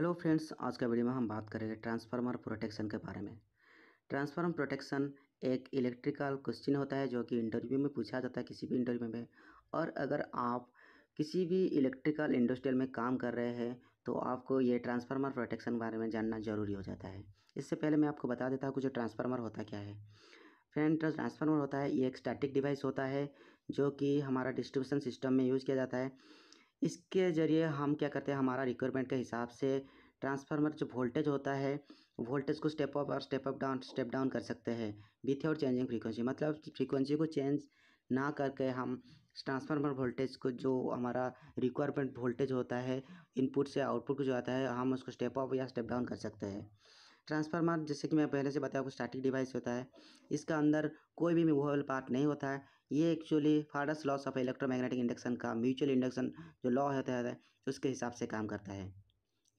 hello friends आज का video में हम बात करेंगे ट्रांसफार्मर प्रोटेक्शन के बारे में ट्रांसफार्मर प्रोटेक्शन एक इलेक्ट्रिकल क्वेश्चन होता है जो कि इंटरव्यू में पूछा जाता है किसी भी इंटरव्यू में और अगर आप किसी भी इलेक्ट्रिकल इंडस्ट्रियल में काम कर रहे हैं तो आपको ये ट्रांसफार्मर प्रोटेक्शन के बारे में जानना जरूरी हो जाता है इससे पहले मैं आपको बता देता हूँ कि जो ट्रांसफार्मर होता क्या है फ्रेंड ट्रांसफार्मर होता है ये एक स्टैटिक डिवाइस होता है जो कि हमारा डिस्ट्रीब्यूशन सिस्टम में यूज़ किया जाता है इसके ज़रिए हम क्या करते हैं हमारा रिक्वायरमेंट के हिसाब से ट्रांसफार्मर जो वोल्टेज होता है वोल्टेज को स्टेप अप और step up down step down कर सकते हैं विथआउट चेंजिंग फ्रीक्वेंसी मतलब फ्रीक्वेंसी को चेंज ना करके हम ट्रांसफार्मर वोल्टेज को जो हमारा रिक्वायरमेंट वोल्टेज होता है इनपुट से आउटपुट को जो आता है हम उसको स्टेप अप या स्टेप डाउन कर सकते हैं ट्रांसफार्मर जैसे कि मैं पहले से बताया कुछ स्टैटिक डिवाइस होता है इसका अंदर कोई भी मूवेबल पार्ट नहीं होता है ये actually Faraday's laws of electromagnetic induction का म्यूचुअल इंडक्शन जो लॉ होता है उसके हिसाब से काम करता है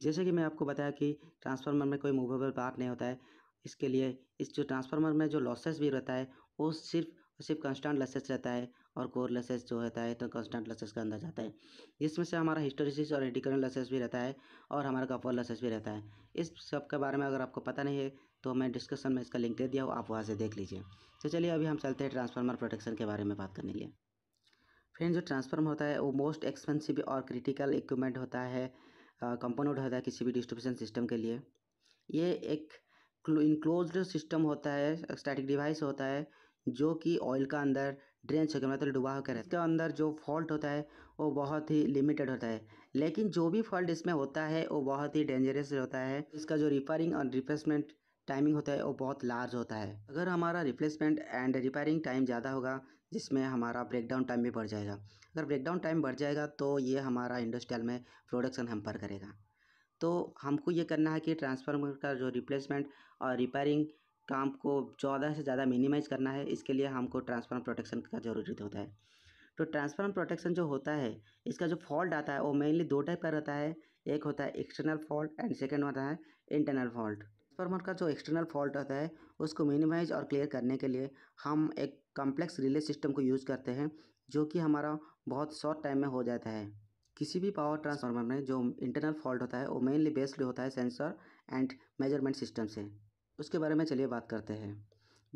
जैसे कि मैं आपको बताया कि ट्रांसफार्मर में कोई मूवेबल पार्ट नहीं होता है इसके लिए इस जो ट्रांसफार्मर में जो लॉसेस भी रहता है वो सिर्फ तो सिर्फ कॉन्स्टेंट लसेस रहता है और कोर लसेस जो रहता है तो कंस्टेंट लसेस का अंदर जाता है इसमें से हमारा हिस्टोरिसिस और एडिकल लसेस भी रहता है और हमारा कपोर लसेस भी रहता है इस सब के बारे में अगर आपको पता नहीं है तो मैं डिस्क्रिप्शन में इसका लिंक दे दिया हूँ आप वहाँ से देख लीजिए तो चलिए अभी हम चलते हैं ट्रांसफार्मर प्रोटेक्शन के बारे में बात करने के लिए फ्रेंड जो ट्रांसफार्मर होता है वो मोस्ट एक्सपेंसिव और क्रिटिकल इक्विपमेंट होता है कंपोनेंट होता है किसी भी डिस्ट्रीब्यूशन सिस्टम के लिए ये एक इनक्लोज सिस्टम होता है स्टैटिक डिवाइस होता है जो कि ऑयल का अंदर ड्रेंच होकर मतलब डुबा होकर इसके अंदर जो फॉल्ट होता है वो बहुत ही लिमिटेड होता है लेकिन जो भी फॉल्ट इसमें होता है वो बहुत ही डेंजरस होता है इसका जो रिपेयरिंग और रिप्लेसमेंट टाइमिंग होता है वो बहुत लार्ज होता है अगर हमारा रिप्लेसमेंट एंड रिपेयरिंग टाइम ज़्यादा होगा जिसमें हमारा ब्रेकडाउन टाइम भी बढ़ जाएगा अगर ब्रेकडाउन टाइम बढ़ जाएगा तो ये हमारा इंडस्ट्रियल में प्रोडक्शन हम्पर करेगा तो हमको ये करना है कि ट्रांसफार्मर का जो रिप्लेसमेंट और रिपेयरिंग काम को ज़्यादा से ज़्यादा मिनिमाइज करना है इसके लिए हमको ट्रांसफार्मर प्रोटेक्शन का ज़रूरत होता है तो ट्रांसफार्मर प्रोटेक्शन जो होता है इसका जो फॉल्ट आता है वो मेनली दो टाइप का रहता है एक होता है एक्सटर्नल फॉल्ट एंड सेकेंड होता है इंटरनल फॉल्ट ट्रांसफार्मर का जो एक्सटर्नल फॉल्ट होता है उसको मिनिमाइज और क्लियर करने के लिए हम एक कॉम्प्लेक्स रिले सिस्टम को यूज़ करते हैं जो कि हमारा बहुत शॉर्ट टाइम में हो जाता है किसी भी पावर ट्रांसफार्मर में जो इंटरनल फॉल्ट होता है वो मेनली बेस्ड होता है सेंसर एंड मेजरमेंट सिस्टम से उसके बारे में चलिए बात करते हैं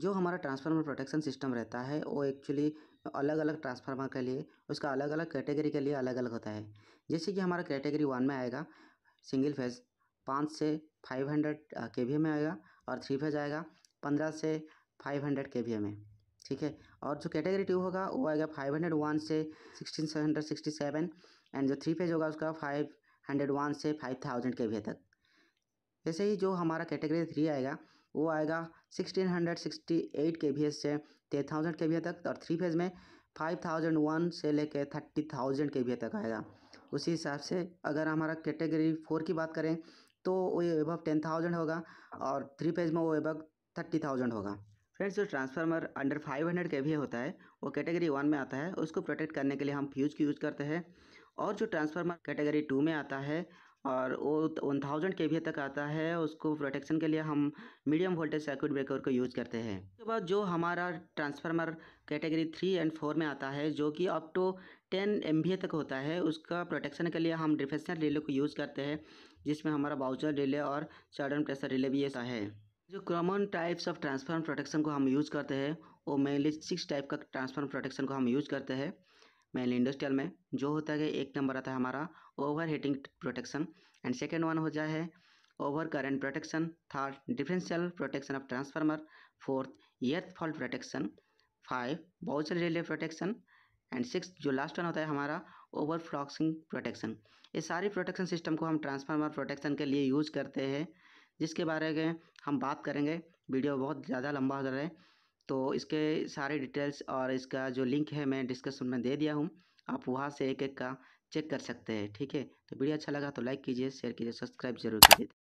जो हमारा ट्रांसफार्मर प्रोटेक्शन सिस्टम रहता है वो एक्चुअली अलग अलग ट्रांसफार्मर के लिए उसका अलग अलग कैटेगरी के लिए अलग अलग होता है जैसे कि हमारा कैटेगरी वन में आएगा सिंगल फेज़ पाँच से फाइव हंड्रेड के वी में आएगा और थ्री फेज आएगा पंद्रह से फाइव हंड्रेड के वी में ठीक है और जो कैटेगरी टू होगा वो आएगा फाइव हंड्रेड वन से sixteen hundred sixty seven and जो थ्री फेज होगा उसका फाइव हंड्रेड वन से फाइव थाउजेंड के वी तक जैसे ही जो हमारा कैटेगरी थ्री आएगा वो आएगा 1668 के से थाउजेंड के तक और थ्री फेज में 5001 से लेके 30000 के तक आएगा उसी हिसाब से अगर हमारा कैटेगरी फोर की बात करें तो वो एब टेन थाउजेंड होगा और थ्री फेज में वो एब थर्टी थाउजेंड होगा फ्रेंड्स जो ट्रांसफार्मर अंडर फाइव हंड्रेड के भी होता है वो कैटेगरी वन में आता है उसको प्रोटेक्ट करने के लिए हम फ्यूज की यूज़ करते हैं और जो ट्रांसफार्मर कैटेगरी टू में आता है और वो वन थाउजेंड के वी तक आता है उसको प्रोटेक्शन के लिए हम मीडियम वोल्टेज सर्किट ब्रेकर को यूज़ करते हैं उसके तो बाद जो हमारा transformer category three and four में आता है जो कि अप टू टेन एम तक होता है उसका प्रोटेक्शन के लिए हम डिफेंसर रिले को यूज़ करते हैं जिसमें हमारा बाउचर रिले और सडन प्रेशर रिले भी ऐसा है जो common types of transform protection को हम यूज़ करते हैं वो मेनली सिक्स टाइप का ट्रांसफार्म प्रोटेक्शन को हम यूज़ करते हैं मेनली इंडस्ट्रियल में जो होता है एक नंबर आता है हमारा over heating protection and second one हो जाए है over current protection third differential protection of transformer fourth earth fault protection five Buchholz relay protection and six जो लास्ट वन होता है हमारा ओवर फ्लॉक्सिंग प्रोटेक्शन ये सारी प्रोटेक्शन सिस्टम को हम ट्रांसफार्मर प्रोटेक्शन के लिए यूज करते हैं जिसके बारे में हम बात करेंगे वीडियो बहुत ज़्यादा लंबा हो रहा है तो इसके सारे डिटेल्स और इसका जो लिंक है मैं डिस्क्रिप्शन में दे दिया हूँ आप वहाँ से एक एक का चेक कर सकते हैं ठीक है तो वीडियो अच्छा लगा तो लाइक कीजिए शेयर कीजिए सब्सक्राइब जरूर कीजिए